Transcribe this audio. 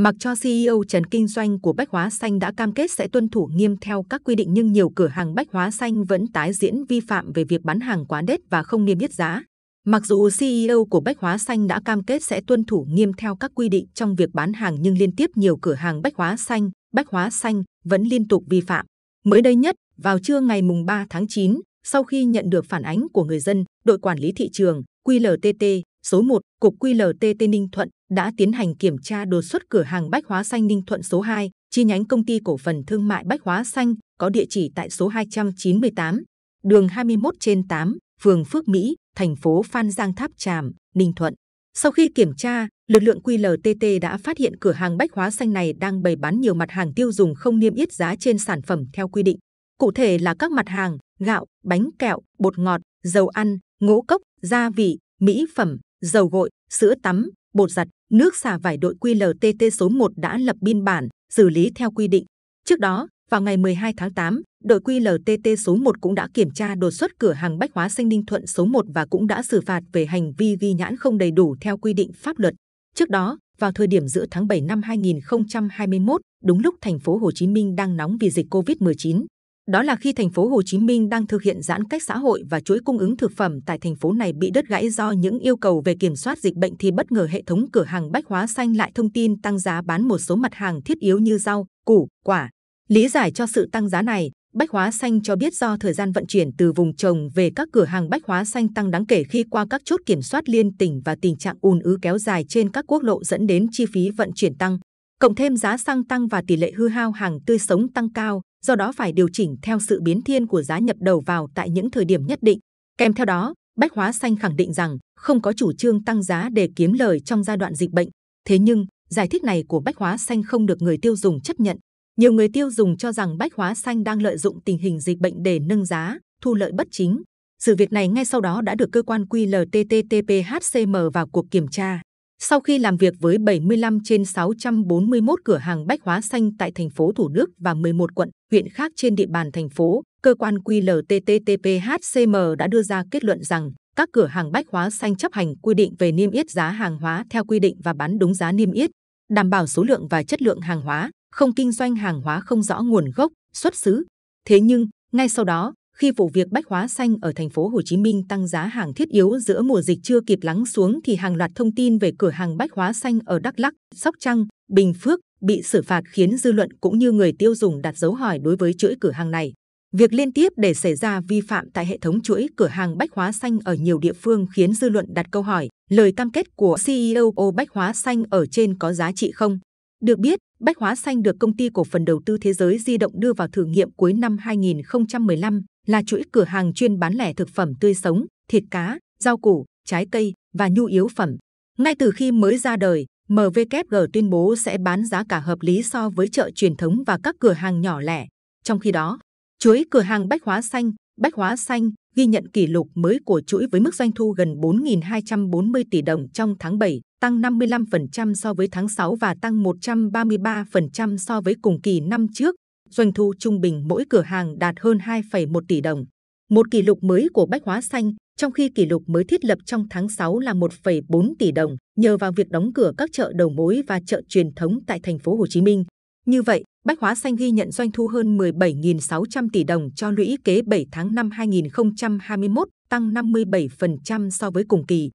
Mặc cho CEO Trần Kinh doanh của Bách Hóa Xanh đã cam kết sẽ tuân thủ nghiêm theo các quy định nhưng nhiều cửa hàng Bách Hóa Xanh vẫn tái diễn vi phạm về việc bán hàng quá đết và không niêm yết giá. Mặc dù CEO của Bách Hóa Xanh đã cam kết sẽ tuân thủ nghiêm theo các quy định trong việc bán hàng nhưng liên tiếp nhiều cửa hàng Bách Hóa Xanh, Bách Hóa Xanh vẫn liên tục vi phạm. Mới đây nhất, vào trưa ngày 3 tháng 9, sau khi nhận được phản ánh của người dân, đội quản lý thị trường QLTT số 1, Cục QLTT Ninh Thuận đã tiến hành kiểm tra đột xuất cửa hàng Bách Hóa Xanh Ninh Thuận số 2, chi nhánh công ty cổ phần thương mại Bách Hóa Xanh có địa chỉ tại số 298, đường 21 trên 8, phường Phước Mỹ, thành phố Phan Giang Tháp Tràm, Ninh Thuận. Sau khi kiểm tra, lực lượng QLTT đã phát hiện cửa hàng Bách Hóa Xanh này đang bày bán nhiều mặt hàng tiêu dùng không niêm yết giá trên sản phẩm theo quy định. Cụ thể là các mặt hàng gạo, bánh kẹo, bột ngọt, dầu ăn, ngũ cốc, gia vị, mỹ phẩm, dầu gội, sữa tắm, bột giặt, nước xả vải đội QLTT số 1 đã lập biên bản, xử lý theo quy định. Trước đó, vào ngày 12 tháng 8, đội QLTT số 1 cũng đã kiểm tra đột xuất cửa hàng Bách Hóa Xanh Ninh Thuận số 1 và cũng đã xử phạt về hành vi ghi nhãn không đầy đủ theo quy định pháp luật. Trước đó, vào thời điểm giữa tháng 7 năm 2021, đúng lúc thành phố Hồ Chí Minh đang nóng vì dịch Covid-19, đó là khi thành phố Hồ Chí Minh đang thực hiện giãn cách xã hội và chuỗi cung ứng thực phẩm tại thành phố này bị đứt gãy do những yêu cầu về kiểm soát dịch bệnh thì bất ngờ hệ thống cửa hàng bách hóa xanh lại thông tin tăng giá bán một số mặt hàng thiết yếu như rau, củ, quả. Lý giải cho sự tăng giá này, Bách hóa xanh cho biết do thời gian vận chuyển từ vùng trồng về các cửa hàng bách hóa xanh tăng đáng kể khi qua các chốt kiểm soát liên tỉnh và tình trạng ùn ứ kéo dài trên các quốc lộ dẫn đến chi phí vận chuyển tăng. Cộng thêm giá xăng tăng và tỷ lệ hư hao hàng tươi sống tăng cao, do đó phải điều chỉnh theo sự biến thiên của giá nhập đầu vào tại những thời điểm nhất định. Kèm theo đó, Bách Hóa Xanh khẳng định rằng không có chủ trương tăng giá để kiếm lời trong giai đoạn dịch bệnh. Thế nhưng, giải thích này của Bách Hóa Xanh không được người tiêu dùng chấp nhận. Nhiều người tiêu dùng cho rằng Bách Hóa Xanh đang lợi dụng tình hình dịch bệnh để nâng giá, thu lợi bất chính. Sự việc này ngay sau đó đã được cơ quan QLTTTPHCM vào cuộc kiểm tra. Sau khi làm việc với 75 trên 641 cửa hàng bách hóa xanh tại thành phố Thủ Đức và 11 quận, huyện khác trên địa bàn thành phố, cơ quan QLTTTPHCM đã đưa ra kết luận rằng các cửa hàng bách hóa xanh chấp hành quy định về niêm yết giá hàng hóa theo quy định và bán đúng giá niêm yết, đảm bảo số lượng và chất lượng hàng hóa, không kinh doanh hàng hóa không rõ nguồn gốc, xuất xứ. Thế nhưng, ngay sau đó, khi vụ việc bách hóa xanh ở thành phố Hồ Chí Minh tăng giá hàng thiết yếu giữa mùa dịch chưa kịp lắng xuống thì hàng loạt thông tin về cửa hàng bách hóa xanh ở Đắk Lắk, Sóc Trăng, Bình Phước, bị xử phạt khiến dư luận cũng như người tiêu dùng đặt dấu hỏi đối với chuỗi cửa hàng này. Việc liên tiếp để xảy ra vi phạm tại hệ thống chuỗi cửa hàng Bách Hóa Xanh ở nhiều địa phương khiến dư luận đặt câu hỏi lời cam kết của CEO Bách Hóa Xanh ở trên có giá trị không? Được biết, Bách Hóa Xanh được công ty cổ phần đầu tư thế giới di động đưa vào thử nghiệm cuối năm 2015 là chuỗi cửa hàng chuyên bán lẻ thực phẩm tươi sống, thịt cá, rau củ, trái cây và nhu yếu phẩm. Ngay từ khi mới ra đời, MVKG tuyên bố sẽ bán giá cả hợp lý so với chợ truyền thống và các cửa hàng nhỏ lẻ. Trong khi đó, chuỗi cửa hàng Bách Hóa Xanh, Bách Hóa Xanh ghi nhận kỷ lục mới của chuỗi với mức doanh thu gần 4.240 tỷ đồng trong tháng 7, tăng 55% so với tháng 6 và tăng 133% so với cùng kỳ năm trước. Doanh thu trung bình mỗi cửa hàng đạt hơn 2,1 tỷ đồng. Một kỷ lục mới của Bách Hóa Xanh trong khi kỷ lục mới thiết lập trong tháng 6 là 1,4 tỷ đồng nhờ vào việc đóng cửa các chợ đầu mối và chợ truyền thống tại thành phố Hồ Chí Minh. Như vậy, Bách Hóa Xanh ghi nhận doanh thu hơn 17.600 tỷ đồng cho lũy kế 7 tháng năm 2021, tăng 57% so với cùng kỳ.